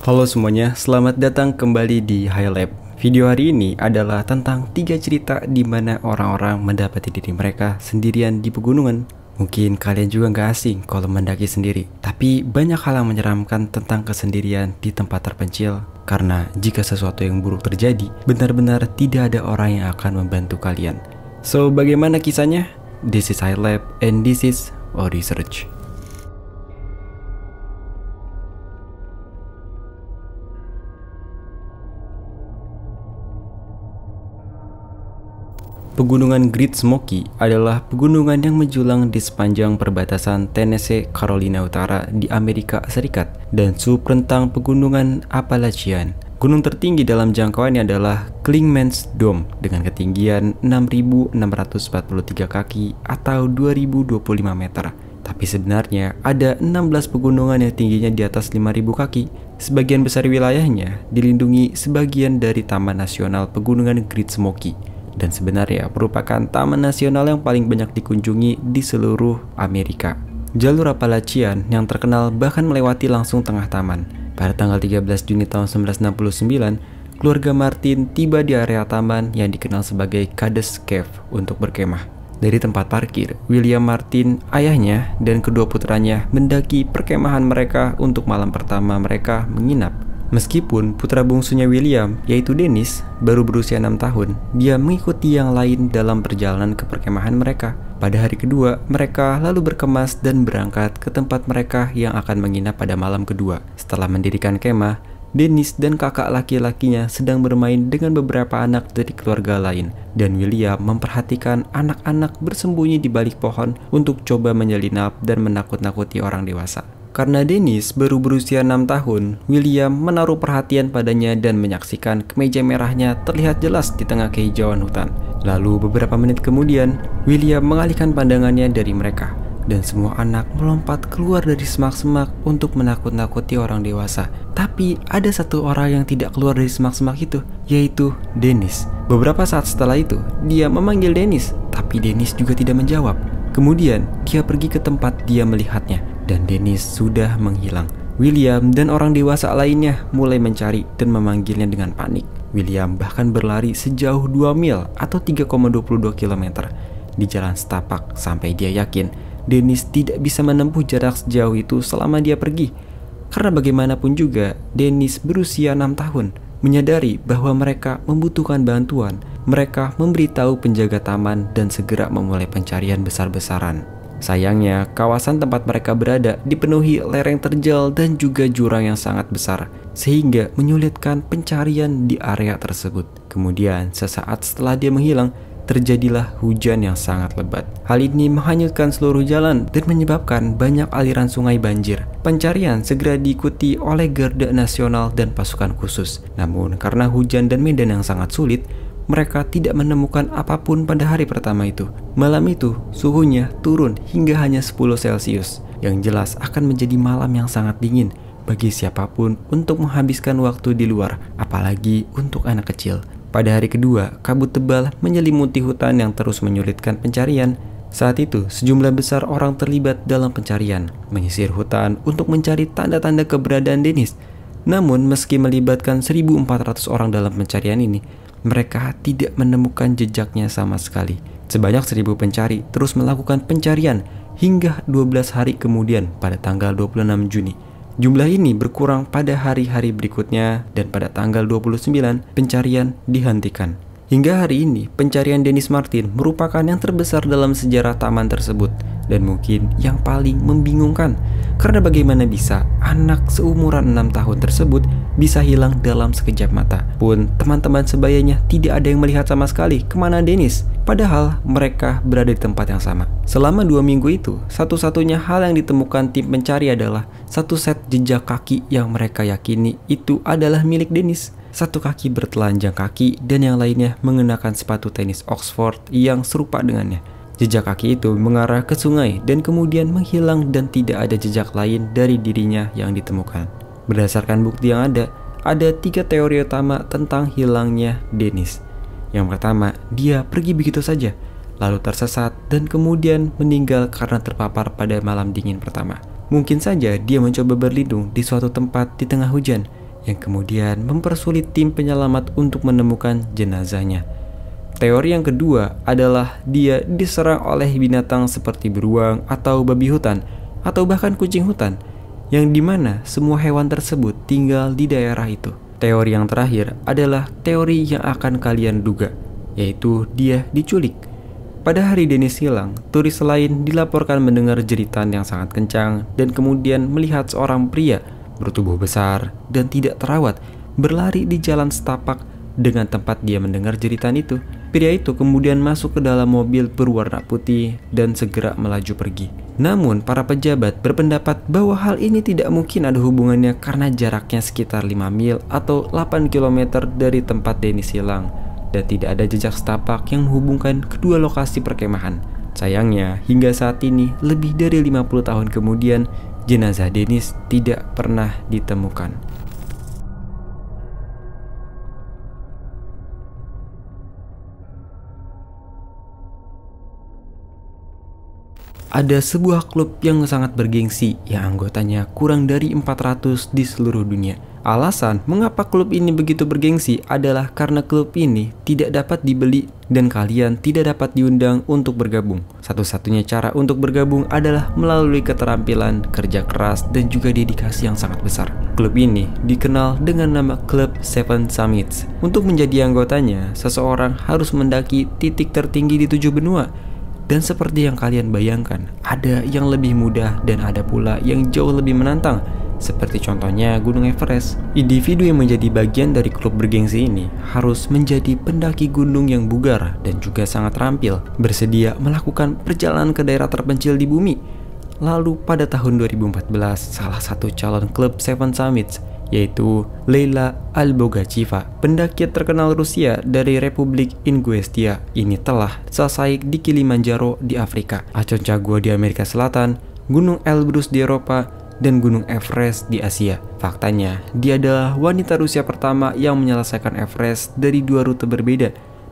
Halo semuanya, selamat datang kembali di HiLab. Video hari ini adalah tentang tiga cerita di mana orang-orang mendapati diri mereka sendirian di pegunungan. Mungkin kalian juga nggak asing kalau mendaki sendiri, tapi banyak hal yang menyeramkan tentang kesendirian di tempat terpencil. Karena jika sesuatu yang buruk terjadi, benar-benar tidak ada orang yang akan membantu kalian. So, bagaimana kisahnya? This is HiLab and this is research. Pegunungan Great Smoky adalah pegunungan yang menjulang di sepanjang perbatasan Tennessee, Carolina Utara di Amerika Serikat dan suprentang pegunungan Appalachian. Gunung tertinggi dalam jangkauannya adalah Klingmans Dome dengan ketinggian 6.643 kaki atau 2.025 meter. Tapi sebenarnya ada 16 pegunungan yang tingginya di atas 5.000 kaki. Sebagian besar wilayahnya dilindungi sebagian dari Taman Nasional Pegunungan Great Smoky dan sebenarnya merupakan taman nasional yang paling banyak dikunjungi di seluruh Amerika. Jalur Appalachian yang terkenal bahkan melewati langsung tengah taman. Pada tanggal 13 Juni tahun 1969, keluarga Martin tiba di area taman yang dikenal sebagai Cades Cave untuk berkemah dari tempat parkir, William Martin, ayahnya, dan kedua putranya mendaki perkemahan mereka untuk malam pertama mereka menginap Meskipun putra bungsunya William, yaitu Dennis, baru berusia 6 tahun, dia mengikuti yang lain dalam perjalanan ke perkemahan mereka. Pada hari kedua, mereka lalu berkemas dan berangkat ke tempat mereka yang akan menginap pada malam kedua. Setelah mendirikan kemah, Dennis dan kakak laki-lakinya sedang bermain dengan beberapa anak dari keluarga lain, dan William memperhatikan anak-anak bersembunyi di balik pohon untuk coba menyelinap dan menakut-nakuti orang dewasa. Karena Dennis baru berusia 6 tahun, William menaruh perhatian padanya dan menyaksikan kemeja merahnya terlihat jelas di tengah kehijauan hutan. Lalu beberapa menit kemudian, William mengalihkan pandangannya dari mereka dan semua anak melompat keluar dari semak-semak untuk menakut-nakuti orang dewasa. Tapi ada satu orang yang tidak keluar dari semak-semak itu, yaitu Dennis. Beberapa saat setelah itu, dia memanggil Dennis, tapi Dennis juga tidak menjawab. Kemudian, dia pergi ke tempat dia melihatnya dan Dennis sudah menghilang. William dan orang dewasa lainnya mulai mencari dan memanggilnya dengan panik. William bahkan berlari sejauh 2 mil atau 3,22 km di jalan setapak sampai dia yakin Dennis tidak bisa menempuh jarak sejauh itu selama dia pergi. Karena bagaimanapun juga, Dennis berusia 6 tahun, menyadari bahwa mereka membutuhkan bantuan. Mereka memberitahu penjaga taman dan segera memulai pencarian besar-besaran. Sayangnya, kawasan tempat mereka berada dipenuhi lereng terjal dan juga jurang yang sangat besar, sehingga menyulitkan pencarian di area tersebut. Kemudian, sesaat setelah dia menghilang, terjadilah hujan yang sangat lebat. Hal ini menghanyutkan seluruh jalan dan menyebabkan banyak aliran sungai banjir. Pencarian segera diikuti oleh Garda Nasional dan pasukan khusus. Namun, karena hujan dan medan yang sangat sulit, mereka tidak menemukan apapun pada hari pertama itu. Malam itu, suhunya turun hingga hanya 10 Celcius, yang jelas akan menjadi malam yang sangat dingin bagi siapapun untuk menghabiskan waktu di luar, apalagi untuk anak kecil. Pada hari kedua, kabut tebal menyelimuti hutan yang terus menyulitkan pencarian. Saat itu, sejumlah besar orang terlibat dalam pencarian, menyisir hutan untuk mencari tanda-tanda keberadaan Dennis namun, meski melibatkan 1.400 orang dalam pencarian ini, mereka tidak menemukan jejaknya sama sekali. Sebanyak 1.000 pencari terus melakukan pencarian hingga 12 hari kemudian pada tanggal 26 Juni. Jumlah ini berkurang pada hari-hari berikutnya dan pada tanggal 29 pencarian dihentikan. Hingga hari ini, pencarian Dennis Martin merupakan yang terbesar dalam sejarah taman tersebut dan mungkin yang paling membingungkan karena bagaimana bisa anak seumuran enam tahun tersebut bisa hilang dalam sekejap mata. Pun teman-teman sebayanya tidak ada yang melihat sama sekali kemana Dennis, padahal mereka berada di tempat yang sama. Selama dua minggu itu, satu-satunya hal yang ditemukan tim pencari adalah satu set jejak kaki yang mereka yakini itu adalah milik Dennis satu kaki bertelanjang kaki dan yang lainnya mengenakan sepatu tenis Oxford yang serupa dengannya. Jejak kaki itu mengarah ke sungai dan kemudian menghilang dan tidak ada jejak lain dari dirinya yang ditemukan. Berdasarkan bukti yang ada, ada tiga teori utama tentang hilangnya Dennis. Yang pertama, dia pergi begitu saja, lalu tersesat dan kemudian meninggal karena terpapar pada malam dingin pertama. Mungkin saja dia mencoba berlindung di suatu tempat di tengah hujan, yang kemudian mempersulit tim penyelamat untuk menemukan jenazahnya. Teori yang kedua adalah dia diserang oleh binatang seperti beruang atau babi hutan atau bahkan kucing hutan yang dimana semua hewan tersebut tinggal di daerah itu. Teori yang terakhir adalah teori yang akan kalian duga, yaitu dia diculik. Pada hari Dennis hilang, turis lain dilaporkan mendengar jeritan yang sangat kencang dan kemudian melihat seorang pria bertubuh besar dan tidak terawat berlari di jalan setapak dengan tempat dia mendengar jeritan itu. Pria itu kemudian masuk ke dalam mobil berwarna putih dan segera melaju pergi. Namun, para pejabat berpendapat bahwa hal ini tidak mungkin ada hubungannya karena jaraknya sekitar 5 mil atau 8 km dari tempat Denis hilang dan tidak ada jejak setapak yang menghubungkan kedua lokasi perkemahan. Sayangnya, hingga saat ini lebih dari 50 tahun kemudian, jenazah Denis tidak pernah ditemukan. ada sebuah klub yang sangat bergengsi yang anggotanya kurang dari 400 di seluruh dunia. Alasan mengapa klub ini begitu bergengsi adalah karena klub ini tidak dapat dibeli dan kalian tidak dapat diundang untuk bergabung. Satu-satunya cara untuk bergabung adalah melalui keterampilan, kerja keras, dan juga dedikasi yang sangat besar. Klub ini dikenal dengan nama Klub Seven Summits. Untuk menjadi anggotanya, seseorang harus mendaki titik tertinggi di tujuh benua dan seperti yang kalian bayangkan, ada yang lebih mudah dan ada pula yang jauh lebih menantang, seperti contohnya Gunung Everest. Individu yang menjadi bagian dari klub bergengsi ini harus menjadi pendaki gunung yang bugar dan juga sangat terampil, bersedia melakukan perjalanan ke daerah terpencil di bumi. Lalu pada tahun 2014, salah satu calon klub Seven Summits yaitu Leila Albogachiva, pendaki terkenal Rusia dari Republik Inguestia. Ini telah selesai di Kilimanjaro di Afrika, Aconcagua di Amerika Selatan, Gunung Elbrus di Eropa, dan Gunung Everest di Asia. Faktanya, dia adalah wanita Rusia pertama yang menyelesaikan Everest dari dua rute berbeda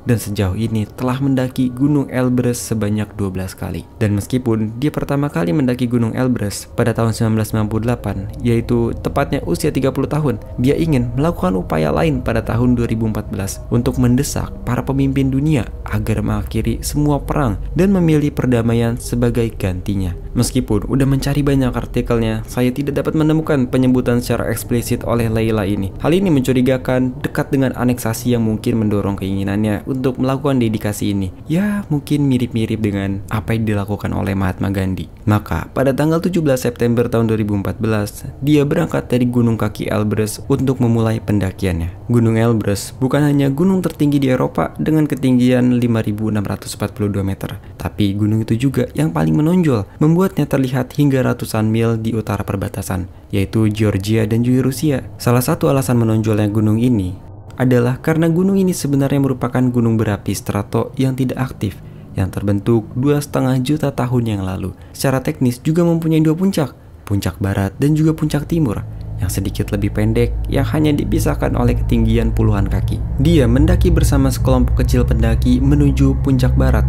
dan sejauh ini telah mendaki Gunung Elbrus sebanyak 12 kali. Dan meskipun dia pertama kali mendaki Gunung Elbrus pada tahun 1998, yaitu tepatnya usia 30 tahun, dia ingin melakukan upaya lain pada tahun 2014 untuk mendesak para pemimpin dunia agar mengakhiri semua perang dan memilih perdamaian sebagai gantinya. Meskipun udah mencari banyak artikelnya, saya tidak dapat menemukan penyebutan secara eksplisit oleh Leila ini. Hal ini mencurigakan dekat dengan aneksasi yang mungkin mendorong keinginannya untuk untuk melakukan dedikasi ini? Ya, mungkin mirip-mirip dengan apa yang dilakukan oleh Mahatma Gandhi. Maka, pada tanggal 17 September tahun 2014, dia berangkat dari Gunung Kaki Elbrus untuk memulai pendakiannya. Gunung Elbrus bukan hanya gunung tertinggi di Eropa dengan ketinggian 5.642 meter, tapi gunung itu juga yang paling menonjol, membuatnya terlihat hingga ratusan mil di utara perbatasan, yaitu Georgia dan juga Rusia. Salah satu alasan menonjolnya gunung ini adalah karena gunung ini sebenarnya merupakan gunung berapi strato yang tidak aktif yang terbentuk dua setengah juta tahun yang lalu. Secara teknis juga mempunyai dua puncak, puncak barat dan juga puncak timur yang sedikit lebih pendek yang hanya dipisahkan oleh ketinggian puluhan kaki. Dia mendaki bersama sekelompok kecil pendaki menuju puncak barat.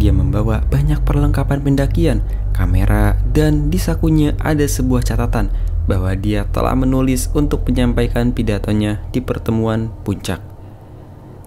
Dia membawa banyak perlengkapan pendakian, kamera, dan di sakunya ada sebuah catatan bahwa dia telah menulis untuk menyampaikan pidatonya di pertemuan puncak.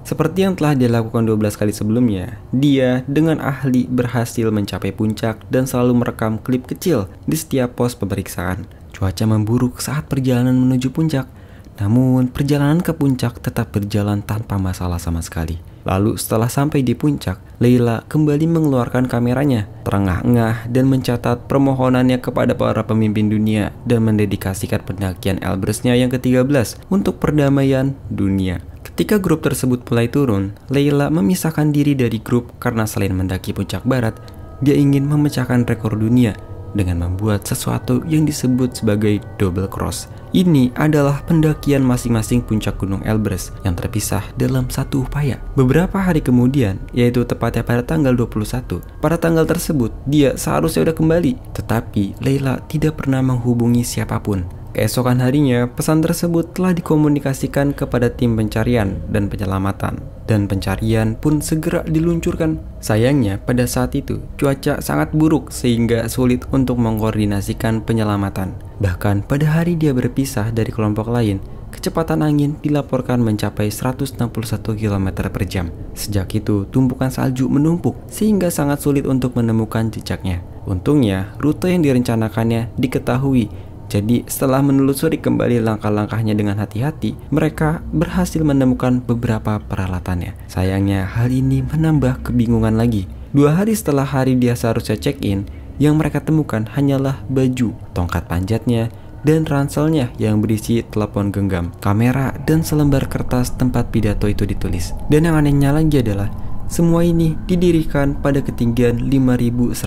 Seperti yang telah dia lakukan 12 kali sebelumnya, dia dengan ahli berhasil mencapai puncak dan selalu merekam klip kecil di setiap pos pemeriksaan. Cuaca memburuk saat perjalanan menuju puncak, namun perjalanan ke puncak tetap berjalan tanpa masalah sama sekali. Lalu setelah sampai di puncak, Leila kembali mengeluarkan kameranya, terengah-engah dan mencatat permohonannya kepada para pemimpin dunia dan mendedikasikan pendakian Elbrusnya yang ke-13 untuk perdamaian dunia. Ketika grup tersebut mulai turun, Leila memisahkan diri dari grup karena selain mendaki puncak barat, dia ingin memecahkan rekor dunia dengan membuat sesuatu yang disebut sebagai double cross. Ini adalah pendakian masing-masing puncak Gunung Elbrus yang terpisah dalam satu upaya. Beberapa hari kemudian, yaitu tepatnya pada tanggal 21, pada tanggal tersebut dia seharusnya sudah kembali, tetapi Leila tidak pernah menghubungi siapapun. Keesokan harinya, pesan tersebut telah dikomunikasikan kepada tim pencarian dan penyelamatan, dan pencarian pun segera diluncurkan. Sayangnya, pada saat itu cuaca sangat buruk sehingga sulit untuk mengkoordinasikan penyelamatan. Bahkan pada hari dia berpisah dari kelompok lain, kecepatan angin dilaporkan mencapai 161 km per jam. Sejak itu, tumpukan salju menumpuk sehingga sangat sulit untuk menemukan jejaknya. Untungnya, rute yang direncanakannya diketahui jadi setelah menelusuri kembali langkah-langkahnya dengan hati-hati, mereka berhasil menemukan beberapa peralatannya. Sayangnya hal ini menambah kebingungan lagi. Dua hari setelah hari dia seharusnya check-in, yang mereka temukan hanyalah baju, tongkat panjatnya, dan ranselnya yang berisi telepon genggam, kamera, dan selembar kertas tempat pidato itu ditulis. Dan yang anehnya lagi adalah semua ini didirikan pada ketinggian 5182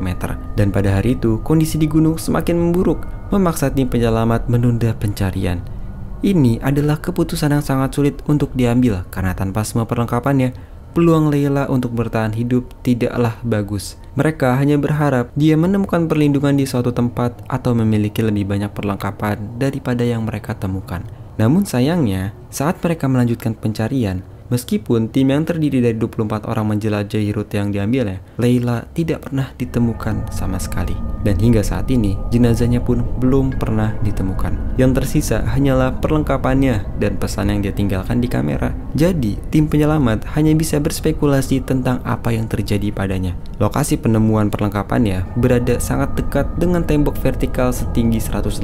meter dan pada hari itu kondisi di gunung semakin memburuk memaksa tim penyelamat menunda pencarian. Ini adalah keputusan yang sangat sulit untuk diambil karena tanpa semua perlengkapannya peluang Leila untuk bertahan hidup tidaklah bagus. Mereka hanya berharap dia menemukan perlindungan di suatu tempat atau memiliki lebih banyak perlengkapan daripada yang mereka temukan. Namun sayangnya, saat mereka melanjutkan pencarian, Meskipun tim yang terdiri dari 24 orang menjelajahi rute yang diambilnya, Leila tidak pernah ditemukan sama sekali. Dan hingga saat ini, jenazahnya pun belum pernah ditemukan. Yang tersisa hanyalah perlengkapannya dan pesan yang dia tinggalkan di kamera. Jadi, tim penyelamat hanya bisa berspekulasi tentang apa yang terjadi padanya. Lokasi penemuan perlengkapannya berada sangat dekat dengan tembok vertikal setinggi 183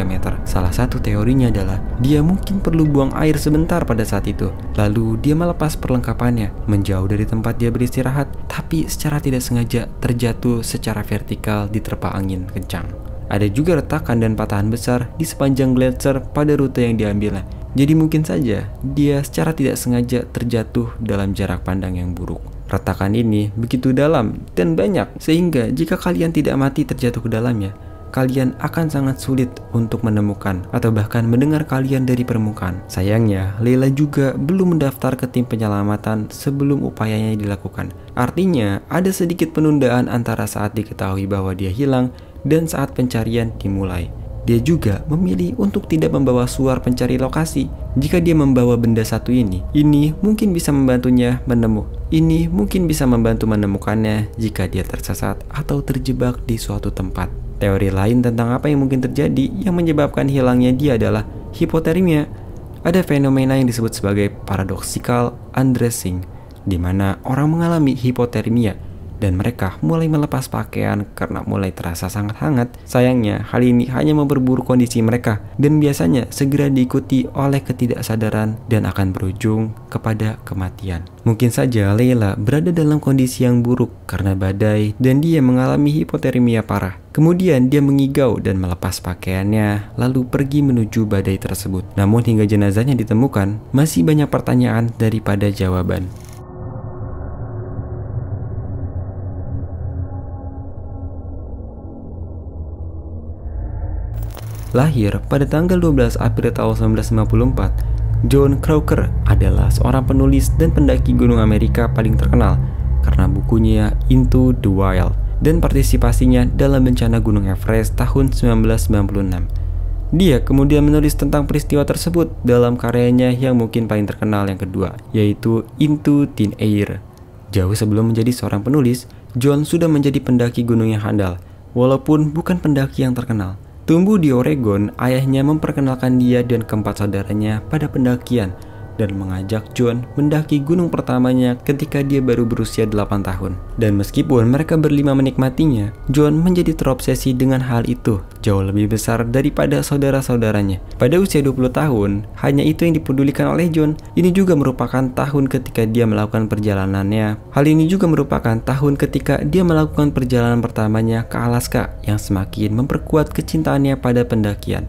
meter. Salah satu teorinya adalah dia mungkin perlu buang air sebentar pada saat itu, lalu dia melepas perlengkapannya, menjauh dari tempat dia beristirahat, tapi secara tidak sengaja terjatuh secara vertikal diterpa angin kencang. Ada juga retakan dan patahan besar di sepanjang gletser pada rute yang diambilnya. Jadi mungkin saja dia secara tidak sengaja terjatuh dalam jarak pandang yang buruk. Retakan ini begitu dalam dan banyak sehingga jika kalian tidak mati terjatuh ke dalamnya, kalian akan sangat sulit untuk menemukan atau bahkan mendengar kalian dari permukaan. Sayangnya, Leila juga belum mendaftar ke tim penyelamatan sebelum upayanya dilakukan. Artinya, ada sedikit penundaan antara saat diketahui bahwa dia hilang dan saat pencarian dimulai. Dia juga memilih untuk tidak membawa suar pencari lokasi. Jika dia membawa benda satu ini, ini mungkin bisa membantunya menemukan. Ini mungkin bisa membantu menemukannya jika dia tersesat atau terjebak di suatu tempat. Teori lain tentang apa yang mungkin terjadi yang menyebabkan hilangnya dia adalah hipotermia. Ada fenomena yang disebut sebagai paradoxical undressing, di mana orang mengalami hipotermia dan mereka mulai melepas pakaian karena mulai terasa sangat hangat. Sayangnya, hal ini hanya memperburuk kondisi mereka dan biasanya segera diikuti oleh ketidaksadaran dan akan berujung kepada kematian. Mungkin saja Leila berada dalam kondisi yang buruk karena badai dan dia mengalami hipotermia parah. Kemudian dia mengigau dan melepas pakaiannya, lalu pergi menuju badai tersebut. Namun hingga jenazahnya ditemukan, masih banyak pertanyaan daripada jawaban. Lahir pada tanggal 12 April tahun 1954, John Crocker adalah seorang penulis dan pendaki gunung Amerika paling terkenal karena bukunya Into the Wild dan partisipasinya dalam bencana Gunung Everest tahun 1996. Dia kemudian menulis tentang peristiwa tersebut dalam karyanya yang mungkin paling terkenal yang kedua, yaitu Into Thin Air. Jauh sebelum menjadi seorang penulis, John sudah menjadi pendaki gunung yang handal, walaupun bukan pendaki yang terkenal. Tumbuh di Oregon, ayahnya memperkenalkan dia dan keempat saudaranya pada pendakian dan mengajak John mendaki gunung pertamanya ketika dia baru berusia 8 tahun. Dan meskipun mereka berlima menikmatinya, John menjadi terobsesi dengan hal itu jauh lebih besar daripada saudara-saudaranya. Pada usia 20 tahun, hanya itu yang dipedulikan oleh John. Ini juga merupakan tahun ketika dia melakukan perjalanannya. Hal ini juga merupakan tahun ketika dia melakukan perjalanan pertamanya ke Alaska yang semakin memperkuat kecintaannya pada pendakian.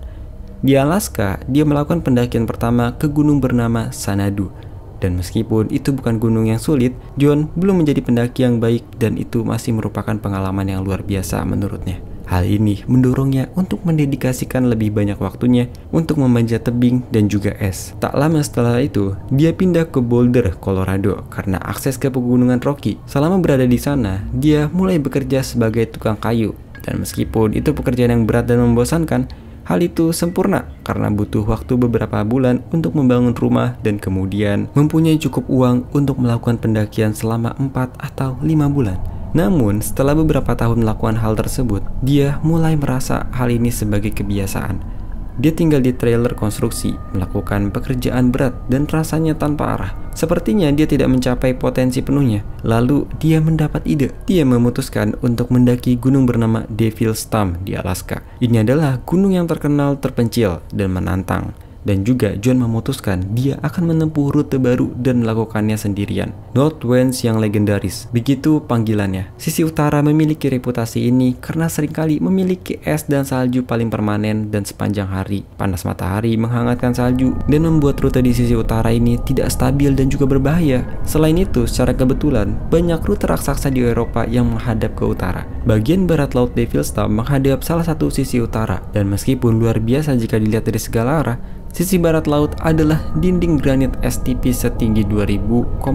Di Alaska, dia melakukan pendakian pertama ke gunung bernama Sanadu. Dan meskipun itu bukan gunung yang sulit, John belum menjadi pendaki yang baik dan itu masih merupakan pengalaman yang luar biasa menurutnya. Hal ini mendorongnya untuk mendedikasikan lebih banyak waktunya untuk memanjat tebing dan juga es. Tak lama setelah itu, dia pindah ke Boulder, Colorado karena akses ke pegunungan Rocky. Selama berada di sana, dia mulai bekerja sebagai tukang kayu. Dan meskipun itu pekerjaan yang berat dan membosankan, Hal itu sempurna karena butuh waktu beberapa bulan untuk membangun rumah dan kemudian mempunyai cukup uang untuk melakukan pendakian selama 4 atau 5 bulan. Namun, setelah beberapa tahun melakukan hal tersebut, dia mulai merasa hal ini sebagai kebiasaan dia tinggal di trailer konstruksi, melakukan pekerjaan berat dan rasanya tanpa arah. Sepertinya dia tidak mencapai potensi penuhnya. Lalu dia mendapat ide. Dia memutuskan untuk mendaki gunung bernama Devil's Thumb di Alaska. Ini adalah gunung yang terkenal terpencil dan menantang. Dan juga John memutuskan dia akan menempuh rute baru dan melakukannya sendirian. North yang legendaris, begitu panggilannya. Sisi utara memiliki reputasi ini karena seringkali memiliki es dan salju paling permanen dan sepanjang hari. Panas matahari menghangatkan salju dan membuat rute di sisi utara ini tidak stabil dan juga berbahaya. Selain itu, secara kebetulan, banyak rute raksasa di Eropa yang menghadap ke utara. Bagian barat Laut Devil's menghadap salah satu sisi utara, dan meskipun luar biasa jika dilihat dari segala arah, Sisi barat laut adalah dinding granit STP setinggi 2000,42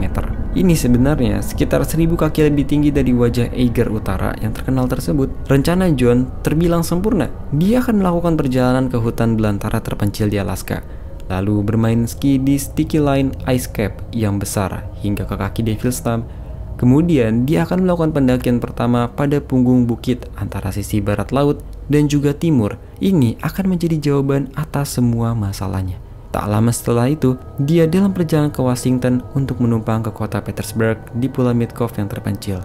meter. Ini sebenarnya sekitar 1000 kaki lebih tinggi dari wajah Eiger Utara yang terkenal tersebut. Rencana John terbilang sempurna. Dia akan melakukan perjalanan ke hutan belantara terpencil di Alaska, lalu bermain ski di Sticky Line Ice Cap yang besar hingga ke kaki Devil's Thumb Kemudian dia akan melakukan pendakian pertama pada punggung bukit antara sisi barat laut dan juga timur. Ini akan menjadi jawaban atas semua masalahnya. Tak lama setelah itu, dia dalam perjalanan ke Washington untuk menumpang ke kota Petersburg di Pulau Mitkov yang terpencil.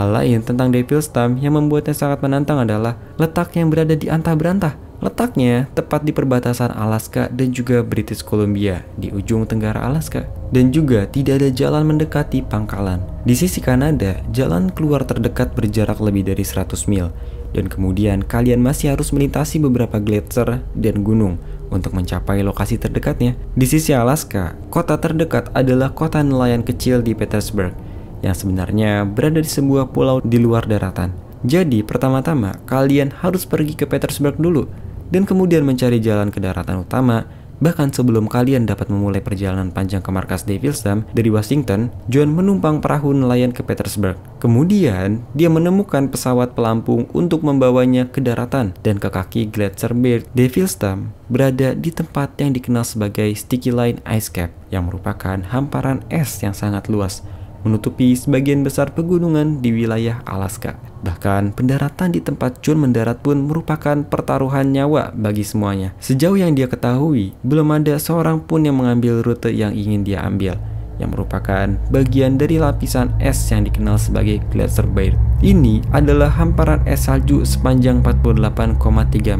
Hal lain tentang Devil's Thumb yang membuatnya sangat menantang adalah letak yang berada di antah berantah. Letaknya tepat di perbatasan Alaska dan juga British Columbia di ujung tenggara Alaska. Dan juga tidak ada jalan mendekati pangkalan. Di sisi Kanada, jalan keluar terdekat berjarak lebih dari 100 mil. Dan kemudian kalian masih harus melintasi beberapa gletser dan gunung untuk mencapai lokasi terdekatnya. Di sisi Alaska, kota terdekat adalah kota nelayan kecil di Petersburg yang sebenarnya berada di sebuah pulau di luar daratan. Jadi pertama-tama kalian harus pergi ke Petersburg dulu dan kemudian mencari jalan ke daratan utama Bahkan sebelum kalian dapat memulai perjalanan panjang ke markas Dam dari Washington, John menumpang perahu nelayan ke Petersburg. Kemudian, dia menemukan pesawat pelampung untuk membawanya ke daratan dan ke kaki Glacier Beard. Dam berada di tempat yang dikenal sebagai Sticky Line Ice Cap, yang merupakan hamparan es yang sangat luas menutupi sebagian besar pegunungan di wilayah Alaska. Bahkan pendaratan di tempat Chun mendarat pun merupakan pertaruhan nyawa bagi semuanya. Sejauh yang dia ketahui, belum ada seorang pun yang mengambil rute yang ingin dia ambil yang merupakan bagian dari lapisan es yang dikenal sebagai Glacier Bear. Ini adalah hamparan es salju sepanjang 48,3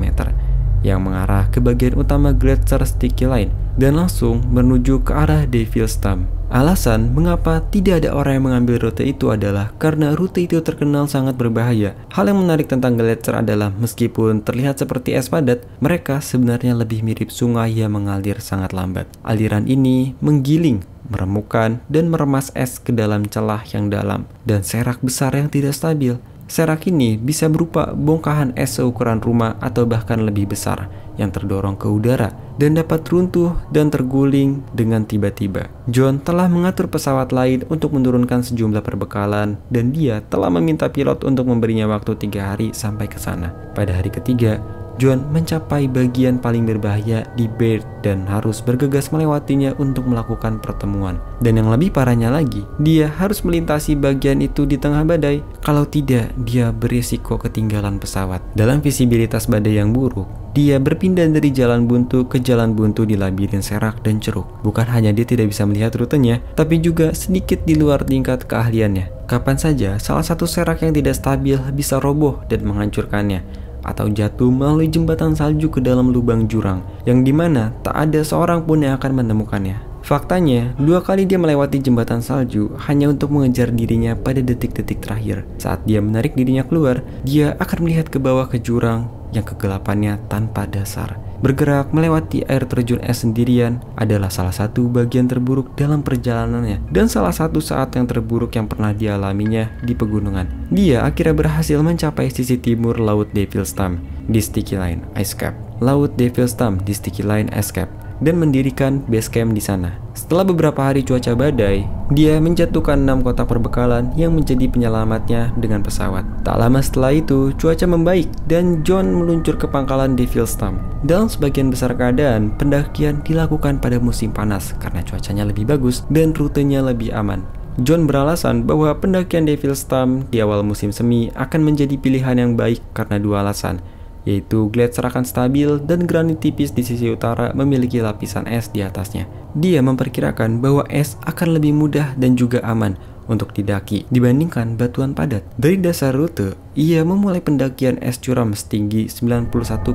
meter yang mengarah ke bagian utama Glacier Sticky Line dan langsung menuju ke arah Devil's Thumb. Alasan mengapa tidak ada orang yang mengambil rute itu adalah karena rute itu terkenal sangat berbahaya. Hal yang menarik tentang gletser adalah meskipun terlihat seperti es padat, mereka sebenarnya lebih mirip sungai yang mengalir sangat lambat. Aliran ini menggiling meremukan dan meremas es ke dalam celah yang dalam, dan serak besar yang tidak stabil. Serak ini bisa berupa bongkahan es seukuran rumah atau bahkan lebih besar, yang terdorong ke udara dan dapat runtuh dan terguling dengan tiba-tiba. John telah mengatur pesawat lain untuk menurunkan sejumlah perbekalan dan dia telah meminta pilot untuk memberinya waktu tiga hari sampai ke sana. Pada hari ketiga, John mencapai bagian paling berbahaya di Beard dan harus bergegas melewatinya untuk melakukan pertemuan. Dan yang lebih parahnya lagi, dia harus melintasi bagian itu di tengah badai. Kalau tidak, dia berisiko ketinggalan pesawat. Dalam visibilitas badai yang buruk, dia berpindah dari jalan buntu ke jalan buntu di labirin serak dan ceruk. Bukan hanya dia tidak bisa melihat rutenya, tapi juga sedikit di luar tingkat keahliannya. Kapan saja, salah satu serak yang tidak stabil bisa roboh dan menghancurkannya atau jatuh melalui jembatan salju ke dalam lubang jurang yang dimana tak ada seorang pun yang akan menemukannya. Faktanya, dua kali dia melewati jembatan salju hanya untuk mengejar dirinya pada detik-detik terakhir. Saat dia menarik dirinya keluar, dia akan melihat ke bawah ke jurang yang kegelapannya tanpa dasar. Bergerak melewati air terjun es sendirian adalah salah satu bagian terburuk dalam perjalanannya dan salah satu saat yang terburuk yang pernah dialaminya di pegunungan. Dia akhirnya berhasil mencapai sisi timur Laut Devil's Thumb di Sticky Line Ice Cap. Laut Devil's Thumb di Sticky Line Ice Cap dan mendirikan base camp di sana. Setelah beberapa hari cuaca badai, dia menjatuhkan enam kotak perbekalan yang menjadi penyelamatnya dengan pesawat. Tak lama setelah itu, cuaca membaik dan John meluncur ke pangkalan Devil's Thumb. Dalam sebagian besar keadaan, pendakian dilakukan pada musim panas karena cuacanya lebih bagus dan rutenya lebih aman. John beralasan bahwa pendakian Devil's Thumb di awal musim semi akan menjadi pilihan yang baik karena dua alasan yaitu gletser akan stabil dan granit tipis di sisi utara memiliki lapisan es di atasnya. Dia memperkirakan bahwa es akan lebih mudah dan juga aman untuk didaki dibandingkan batuan padat. Dari dasar rute, ia memulai pendakian es curam setinggi 91,44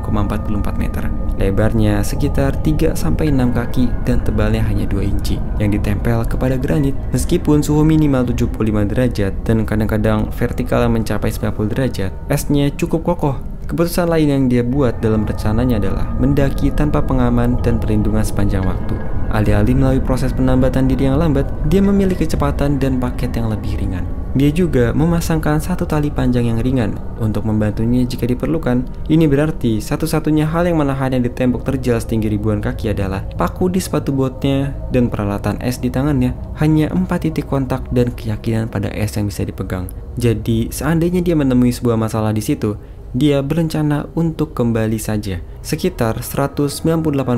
meter. Lebarnya sekitar 3-6 kaki dan tebalnya hanya 2 inci yang ditempel kepada granit. Meskipun suhu minimal 75 derajat dan kadang-kadang vertikal mencapai 90 derajat, esnya cukup kokoh Keputusan lain yang dia buat dalam rencananya adalah mendaki tanpa pengaman dan perlindungan sepanjang waktu. Alih-alih melalui proses penambatan diri yang lambat, dia memilih kecepatan dan paket yang lebih ringan. Dia juga memasangkan satu tali panjang yang ringan untuk membantunya jika diperlukan. Ini berarti satu-satunya hal yang menahannya di tembok terjal setinggi ribuan kaki adalah paku di sepatu botnya dan peralatan es di tangannya. Hanya empat titik kontak dan keyakinan pada es yang bisa dipegang. Jadi, seandainya dia menemui sebuah masalah di situ, dia berencana untuk kembali saja sekitar 198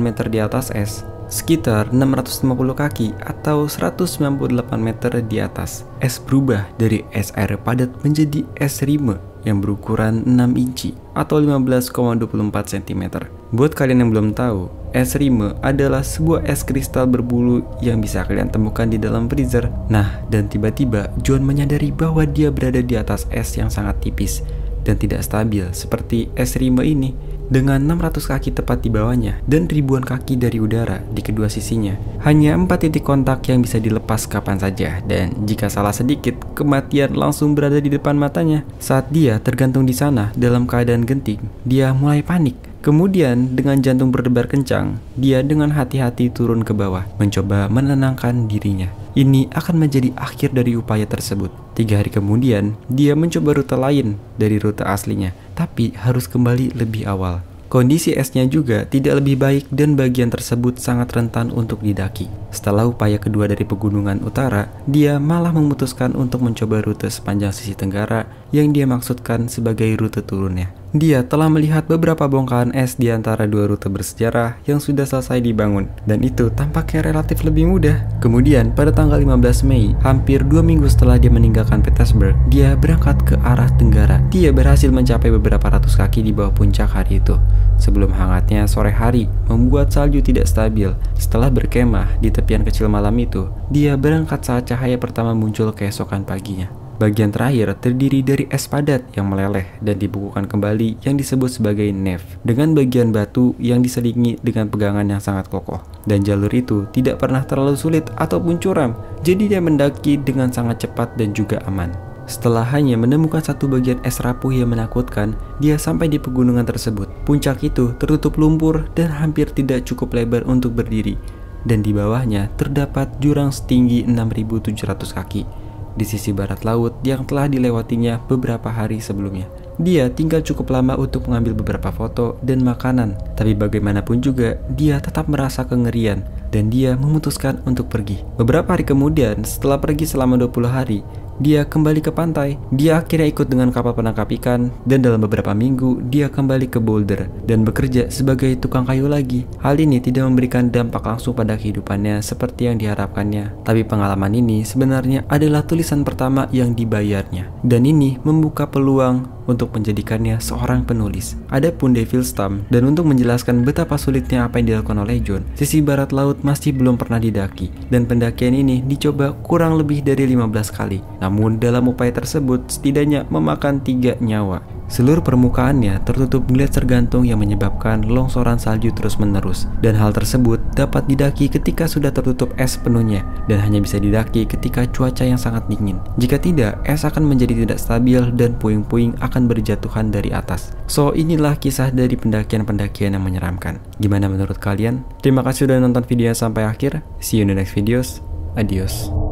meter di atas es sekitar 650 kaki atau 198 meter di atas. Es berubah dari es air padat menjadi es rime yang berukuran 6 inci atau 15,24 cm. Buat kalian yang belum tahu, es rime adalah sebuah es kristal berbulu yang bisa kalian temukan di dalam freezer. Nah, dan tiba-tiba John menyadari bahwa dia berada di atas es yang sangat tipis dan tidak stabil seperti es rimba ini dengan 600 kaki tepat di bawahnya dan ribuan kaki dari udara di kedua sisinya. Hanya empat titik kontak yang bisa dilepas kapan saja dan jika salah sedikit, kematian langsung berada di depan matanya. Saat dia tergantung di sana dalam keadaan genting, dia mulai panik Kemudian, dengan jantung berdebar kencang, dia dengan hati-hati turun ke bawah, mencoba menenangkan dirinya. Ini akan menjadi akhir dari upaya tersebut. Tiga hari kemudian, dia mencoba rute lain dari rute aslinya, tapi harus kembali lebih awal. Kondisi esnya juga tidak lebih baik dan bagian tersebut sangat rentan untuk didaki. Setelah upaya kedua dari pegunungan utara, dia malah memutuskan untuk mencoba rute sepanjang sisi tenggara yang dia maksudkan sebagai rute turunnya. Dia telah melihat beberapa bongkahan es di antara dua rute bersejarah yang sudah selesai dibangun, dan itu tampaknya relatif lebih mudah. Kemudian, pada tanggal 15 Mei, hampir dua minggu setelah dia meninggalkan Petersburg, dia berangkat ke arah tenggara. Dia berhasil mencapai beberapa ratus kaki di bawah puncak hari itu, sebelum hangatnya sore hari membuat salju tidak stabil. Setelah berkemah di tepian kecil malam itu, dia berangkat saat cahaya pertama muncul keesokan paginya. Bagian terakhir terdiri dari es padat yang meleleh dan dibukukan kembali yang disebut sebagai nef dengan bagian batu yang diselingi dengan pegangan yang sangat kokoh. Dan jalur itu tidak pernah terlalu sulit ataupun curam, jadi dia mendaki dengan sangat cepat dan juga aman. Setelah hanya menemukan satu bagian es rapuh yang menakutkan, dia sampai di pegunungan tersebut. Puncak itu tertutup lumpur dan hampir tidak cukup lebar untuk berdiri, dan di bawahnya terdapat jurang setinggi 6.700 kaki di sisi barat laut yang telah dilewatinya beberapa hari sebelumnya. Dia tinggal cukup lama untuk mengambil beberapa foto dan makanan, tapi bagaimanapun juga dia tetap merasa kengerian dan dia memutuskan untuk pergi. Beberapa hari kemudian, setelah pergi selama 20 hari, dia kembali ke pantai. Dia akhirnya ikut dengan kapal penangkap ikan dan dalam beberapa minggu dia kembali ke Boulder dan bekerja sebagai tukang kayu lagi. Hal ini tidak memberikan dampak langsung pada kehidupannya seperti yang diharapkannya. Tapi pengalaman ini sebenarnya adalah tulisan pertama yang dibayarnya. Dan ini membuka peluang untuk menjadikannya seorang penulis. Adapun Devil Stump, dan untuk menjelaskan betapa sulitnya apa yang dilakukan oleh John, sisi barat laut masih belum pernah didaki, dan pendakian ini dicoba kurang lebih dari 15 kali. Namun dalam upaya tersebut setidaknya memakan tiga nyawa. Seluruh permukaannya tertutup gletser gantung yang menyebabkan longsoran salju terus-menerus dan hal tersebut dapat didaki ketika sudah tertutup es penuhnya dan hanya bisa didaki ketika cuaca yang sangat dingin. Jika tidak, es akan menjadi tidak stabil dan puing-puing akan berjatuhan dari atas. So, inilah kisah dari pendakian-pendakian yang menyeramkan. Gimana menurut kalian? Terima kasih sudah nonton video sampai akhir. See you in the next videos. Adios.